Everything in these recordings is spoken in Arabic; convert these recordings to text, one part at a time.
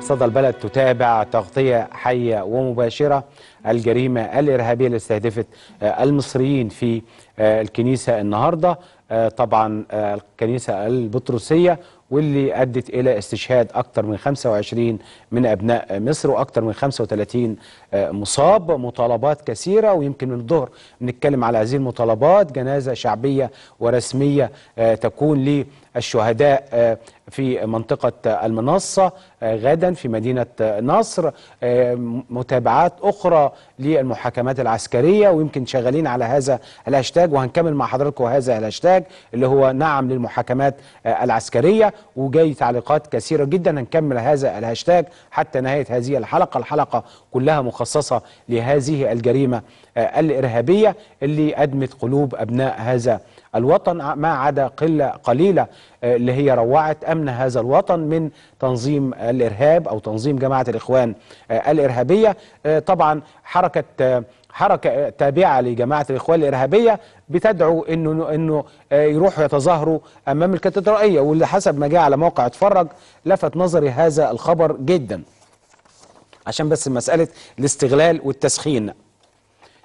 صدى البلد تتابع تغطية حية ومباشرة الجريمة الإرهابية اللي استهدفت آه، المصريين في آه، الكنيسة النهاردة آه، طبعا الكنيسة البطرسية واللي أدت إلى استشهاد أكثر من 25 من أبناء مصر وأكثر من 35 آه، مصاب مطالبات كثيرة ويمكن من الظهر نتكلم على هذه المطالبات جنازة شعبية ورسمية آه، تكون للشهداء آه، في منطقة المنصة غدا في مدينة نصر متابعات أخرى للمحاكمات العسكرية ويمكن شغالين على هذا الهاشتاج وهنكمل مع حضراتكم هذا الهاشتاج اللي هو نعم للمحاكمات العسكرية وجاي تعليقات كثيره جدا هنكمل هذا الهاشتاج حتى نهايه هذه الحلقه الحلقه كلها مخصصه لهذه الجريمه آه، الارهابيه اللي ادمت قلوب ابناء هذا الوطن آه، ما عدا قله قليله آه، اللي هي روعت امن هذا الوطن من تنظيم الارهاب او تنظيم جماعه الاخوان الارهابيه طبعا حركه حركة تابعة لجماعة الإخوان الإرهابية بتدعو إنه إنه آه، يروحوا يتظاهروا أمام الكاتدرائية واللي حسب ما جاء على موقع اتفرج لفت نظري هذا الخبر جدا عشان بس مسألة الاستغلال والتسخين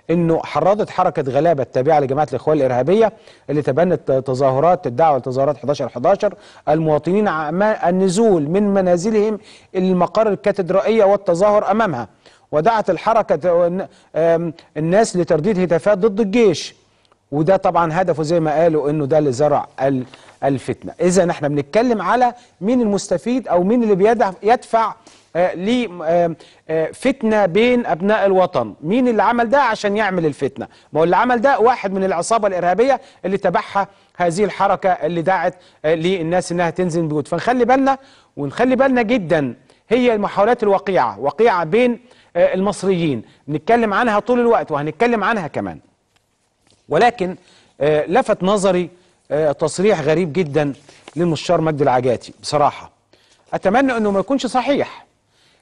انه حرضت حركه غلابه التابعه لجماعه الاخوان الارهابيه اللي تبنت تظاهرات الدعوه لتظاهرات 11 11 المواطنين عن النزول من منازلهم المقر الكاتدرائيه والتظاهر امامها ودعت الحركة آه، الناس لترديد هتافات ضد الجيش وده طبعا هدفه زي ما قالوا انه ده اللي زرع الفتنه اذا احنا بنتكلم على مين المستفيد او مين اللي يدفع آه، لفتنه آه، بين ابناء الوطن مين اللي عمل ده عشان يعمل الفتنه ما هو اللي عمل ده واحد من العصابه الارهابيه اللي تبعها هذه الحركه اللي دعت للناس انها تنزل بيوت فنخلي بالنا ونخلي بالنا جدا هي المحاولات الوقيعه وقيعه بين آه، المصريين نتكلم عنها طول الوقت وهنتكلم عنها كمان ولكن آه، لفت نظري آه، تصريح غريب جدا للمستشار مجدي العجاتي بصراحه اتمنى انه ما يكونش صحيح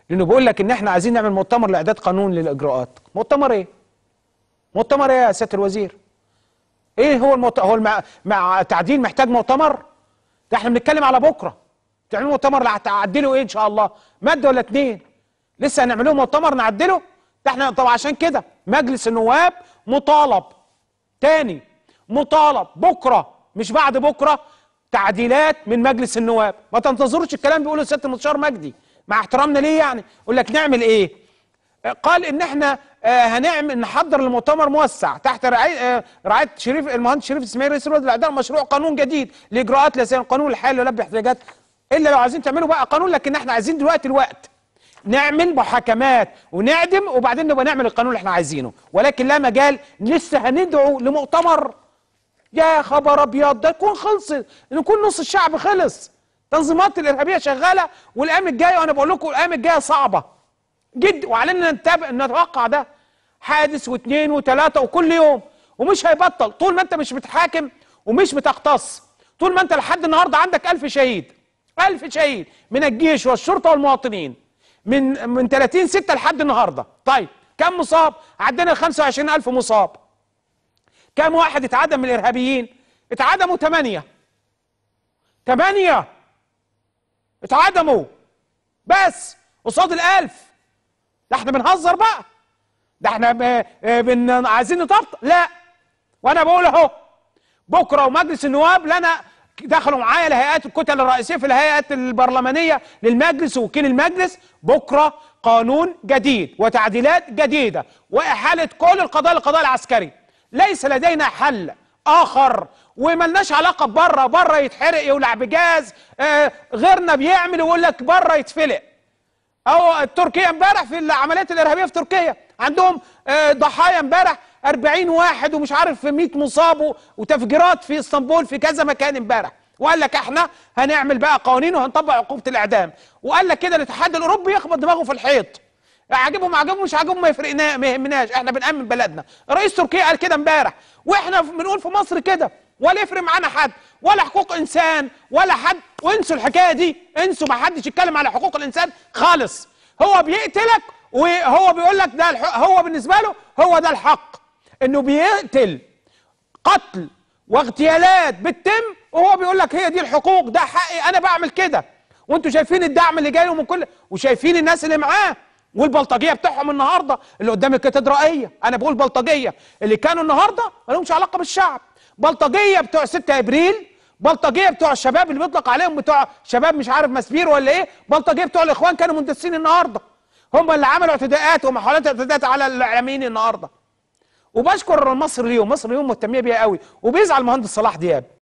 لانه بيقول لك ان احنا عايزين نعمل مؤتمر لاعداد قانون للاجراءات مؤتمر ايه مؤتمر ايه يا سياده الوزير ايه هو المؤتمر هو المع... مع تعديل محتاج مؤتمر ده احنا بنتكلم على بكره تعملوا مؤتمر هتعدلوا ايه ان شاء الله ماده ولا اتنين لسه هنعمل لهم مؤتمر نعدله ده احنا طب عشان كده مجلس النواب مطالب تاني مطالب بكره مش بعد بكره تعديلات من مجلس النواب ما تنتظروش الكلام بيقوله سياده المستشار مجدي مع احترامنا ليه يعني يقول لك نعمل ايه قال ان احنا آه، هنعمل نحضر لمؤتمر موسع تحت رعايه آه، رعايه شريف المهندس شريف اسماعيل رئيس الوزراء الاعدام مشروع قانون جديد لاجراءات لسان القانون الحالي يلبي احتياجات الا لو عايزين تعملوا بقى قانون لكن احنا عايزين دلوقتي الوقت نعمل محاكمات ونعدم وبعدين نبقى نعمل القانون اللي احنا عايزينه ولكن لا مجال لسه هندعو لمؤتمر يا خبر ابيض ده يكون خلص نكون نص الشعب خلص تنظيمات الارهابيه شغاله والايام الجايه وانا بقول لكم الايام الجايه صعبه جد وعلينا نتابع نتوقع ده حادث واثنين وثلاثه وكل يوم ومش هيبطل طول ما انت مش بتحاكم ومش بتقتص طول ما انت لحد النهارده عندك ألف شهيد ألف شهيد من الجيش والشرطه والمواطنين من من 30 6 لحد النهارده طيب كم مصاب عدينا ال 25000 مصاب كم واحد اتعدم من الارهابيين اتعدموا 8 8 اتعدموا بس قصاد ال 1000 ده احنا بنهزر بقى ده احنا آه، بن عايزين نطبط لا وانا بقول اهو بكره ومجلس النواب لنا دخلوا معايا لهيئات الكتل الرئيسيه في الهيئات البرلمانيه للمجلس ووكيل المجلس بكره قانون جديد وتعديلات جديده واحاله كل القضاء للقضاء العسكري ليس لدينا حل اخر وملناش علاقه بره بره يتحرق يولع بجاز آه غيرنا بيعمل ويقول لك بره يتفلق او تركيا امبارح في العمليات الارهابيه في تركيا عندهم آه ضحايا امبارح 40 واحد ومش عارف في 100 مصاب وتفجيرات في اسطنبول في كذا مكان امبارح وقال لك احنا هنعمل بقى قوانين وهنطبق عقوبه الاعدام وقال لك كده الاتحاد الاوروبي يخبط دماغه في الحيط عاجبهم عاجبهم مش عاجبهم ما يفرقنا ما يهمناش احنا بنامن بلدنا رئيس تركيا قال كده امبارح واحنا بنقول في مصر كده ولا يفرق معانا حد ولا حقوق انسان ولا حد وانسوا الحكايه دي انسوا ما حدش يتكلم على حقوق الانسان خالص هو بيقتلك وهو بيقول لك ده هو بالنسبه له هو ده الحق انه بيقتل قتل واغتيالات بتتم وهو بيقول لك هي دي الحقوق ده حقي انا بعمل كده وانتوا شايفين الدعم اللي جاي له من كل وشايفين الناس اللي معاه والبلطجيه بتاعهم النهارده اللي قدام الكاتدرائيه انا بقول بلطجيه اللي كانوا النهارده ما لهمش علاقه بالشعب بلطجيه بتوع 6 ابريل بلطجيه بتوع الشباب اللي بيطلق عليهم بتوع شباب مش عارف مسبير ولا ايه بلطجيه بتوع الاخوان كانوا مندسين النهارده هم اللي عملوا اعتداءات ومحاولات اعتداءات على الاعلاميين النهارده وبشكر مصر اليوم مصر اليوم مهتميه بيها قوي وبيزعل مهندس صلاح دياب